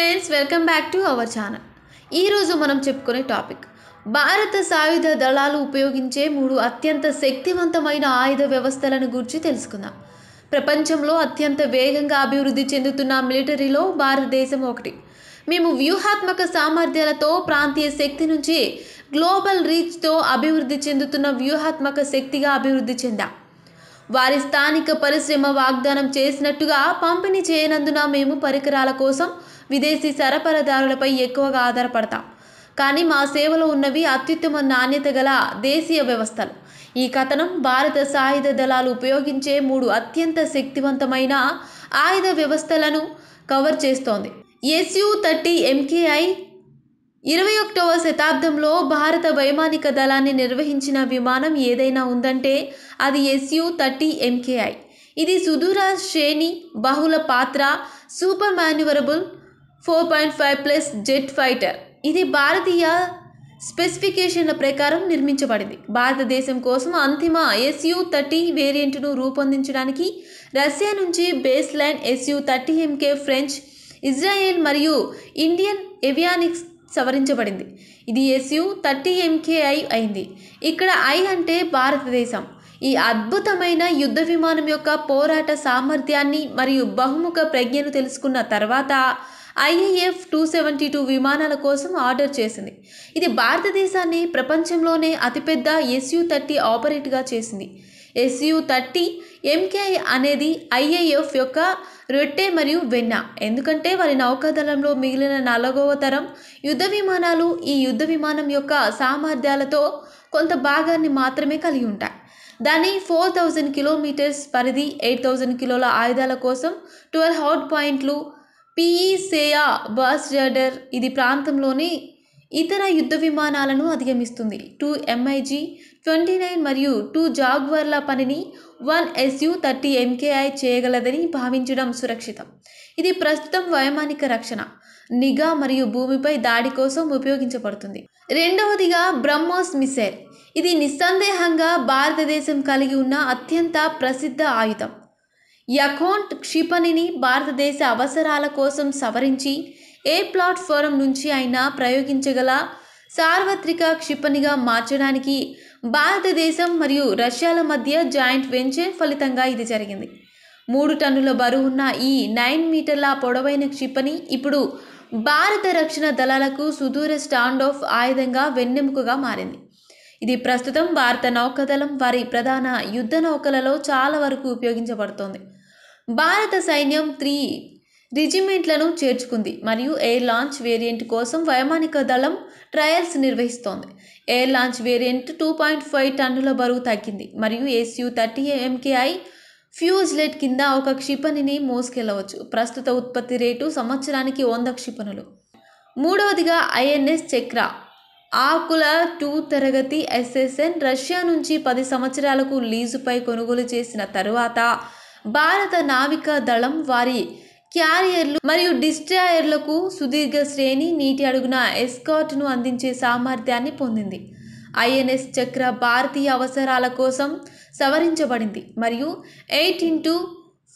friends welcome back to our channel ఈరోజు మనం చెప్పుకునే టాపిక్ భారత సాయుధ దళాలు ఉపయోగించే మూడు అత్యంత శక్తివంతమైన ఆయుధ వ్యవస్థలను గురించి తెలుసుకుందాం ప్రపంచంలో అత్యంత వేగంగా అభివృద్ధి చెందుతున్న మిలిటరీలో భారతదేశం ఒకటి మేము వ్యూహాత్మక సామర్థ్యాలతో ప్రాంతీయ శక్తి నుంచి గ్లోబల్ రీచ్తో అభివృద్ధి చెందుతున్న వ్యూహాత్మక శక్తిగా అభివృద్ధి చెందాం వారి స్థానిక పరిశ్రమ వాగ్దానం చేసినట్టుగా పంపిణీ చేయనందున మేము పరికరాల కోసం విదేశీ సరఫరాదారులపై ఎక్కువగా ఆధారపడతాం కానీ మా సేవలో ఉన్నవి అత్యుత్తమ నాణ్యత గల దేశీయ వ్యవస్థలు ఈ కథనం భారత సాయుధ దళాలు ఉపయోగించే మూడు అత్యంత శక్తివంతమైన ఆయుధ వ్యవస్థలను కవర్ చేస్తోంది ఎస్యు థర్టీ ఎంకేఐ ఇరవై ఒకటవ శతాబ్దంలో భారత వైమానిక దళాన్ని నిర్వహించిన విమానం ఏదైనా ఉందంటే అది ఎస్యు థర్టీ ఎంకేఐ ఇది సుదూర శ్రేణి బహుళ పాత్ర super manoeuvrable four point five plus jet fighter ఇది భారతీయ స్పెసిఫికేషన్ల ప్రకారం నిర్మించబడింది భారతదేశం కోసం అంతిమ ఎస్యు థర్టీ వేరియంట్ను రూపొందించడానికి రష్యా నుంచి base line SU thirty MK French Israel మరియు ఇండియన్ ఎవియానిక్స్ సవరించబడింది ఇది ఎస్యు థర్టీ ఎంకేఐ అయింది ఇక్కడ ఐ అంటే భారతదేశం ఈ అద్భుతమైన యుద్ధ విమానం యొక్క పోరాట సామర్థ్యాన్ని మరియు బహుముఖ ప్రజ్ఞను తెలుసుకున్న తర్వాత ఐఏఎఫ్ టూ సెవెంటీ టూ విమానాల కోసం ఆర్డర్ చేసింది ఇది భారతదేశాన్ని ప్రపంచంలోనే అతిపెద్ద ఎస్యు థర్టీ ఆపరేట్గా చేసింది ఎస్యు థర్టీ ఎంకేఐ అనేది ఐఏఎఫ్ యొక్క రొట్టె మరియు వెన్న ఎందుకంటే వారి నౌకాదళంలో మిగిలిన నాలుగవ తరం యుద్ధ విమానాలు ఈ యుద్ధ విమానం యొక్క సామర్థ్యాలతో కొంత భాగాన్ని మాత్రమే కలిగి ఉంటాయి దాని ఫోర్ థౌజండ్ కిలోమీటర్స్ పరిధి ఎయిట్ థౌజండ్ కిలోల ఆయుధాల కోసం ట్వెల్వ్ హాట్ పాయింట్లు పిఈసేయా బస్ జర్డర్ ఇది ప్రాంతంలోని ఇతర యుద్ధ విమానాలను అధిగమిస్తుంది టూ ఎంఐజీ ట్వంటీ నైన్ మరియు టూ జాగ్వర్ల పనిని వన్ యూ థర్టీ ఎంకేఐ చేయగలదని భావించడం సురక్షితం ఇది ప్రస్తుతం వైమానిక రక్షణ నిఘా మరియు భూమిపై దాడి కోసం ఉపయోగించబడుతుంది రెండవదిగా బ్రహ్మోస్ మిసైల్ ఇది నిస్సందేహంగా భారతదేశం కలిగి ఉన్న అత్యంత ప్రసిద్ధ ఆయుధం యఖోంట్ క్షిపణిని భారతదేశ అవసరాల కోసం సవరించి ఏ ప్లాట్ఫారం నుంచి అయినా ప్రయోగించగల సార్వత్రిక క్షిపణిగా మార్చడానికి భారతదేశం మరియు రష్యాల మధ్య జాయింట్ వెంచర్ ఫలితంగా ఇది జరిగింది మూడు టన్నుల బరువున్న ఈ నైన్ మీటర్ల పొడవైన క్షిపణి ఇప్పుడు భారత రక్షణ దళాలకు సుదూర స్టాండ్ ఆఫ్ ఆయుధంగా వెన్నెముకగా మారింది ఇది ప్రస్తుతం భారత నౌకదళం వారి ప్రధాన యుద్ధ నౌకలలో చాలా వరకు ఉపయోగించబడుతోంది భారత సైన్యం త్రీ రిజిమెంట్లను చేర్చుకుంది మరియు ఎయిర్ లాంచ్ వేరియంట్ కోసం వైమానిక దళం ట్రయల్స్ నిర్వహిస్తోంది air launch variant two point five టన్నుల బరువు తగ్గింది మరియు ఎస్యూ థర్టీ ఎంకేఐ ఫ్యూజ్లెట్ కింద ఒక క్షిపణిని మోసుకెళ్లవచ్చు ప్రస్తుత ఉత్పత్తి రేటు సంవత్సరానికి వంద క్షిపణులు మూడవదిగా ఐఎన్ఎస్ చక్ర ఆకుల టూ తరగతి ఎస్ఎస్ఎన్ రష్యా నుంచి పది సంవత్సరాలకు లీజుపై కొనుగోలు చేసిన తరువాత భారత నావికా దళం వారి క్యారియర్లు మరియు డిస్ట్రాయర్లకు సుదీర్ఘ శ్రేణి నీటి అడుగున ఎస్కాట్ను అందించే సామర్థ్యాన్ని పొందింది ఐఎన్ఎస్ చక్ర భారతీయ అవసరాల కోసం సవరించబడింది మరియు eight into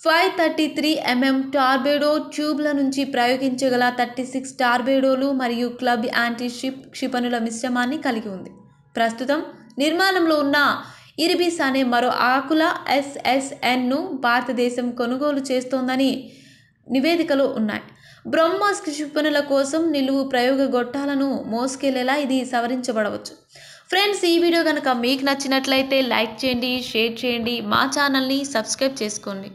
five thirty three MM torpedo ట్యూబ్ల నుంచి ప్రయోగించగల థర్టీ సిక్స్ టార్బేడోలు మరియు క్లబ్ యాంటీషిప్ క్షిపణుల మిశ్రమాన్ని కలిగి ఉంది ప్రస్తుతం నిర్మాణంలో ఉన్న ఇరిబిస్ అనే మరో ఆకుల ఎస్ఎస్ఎన్ను భారతదేశం కొనుగోలు చేస్తోందని నివేదికలో ఉన్నాయి బ్రహ్మోస్ క్షిపణుల కోసం నిలువు ప్రయోగ గొట్టాలను మోసుకెళ్లేలా ఇది సవరించబడవచ్చు ఫ్రెండ్స్ ఈ వీడియో కనుక మీకు నచ్చినట్లయితే లైక్ చేయండి షేర్ చేయండి మా ఛానల్ని సబ్స్క్రైబ్ చేసుకోండి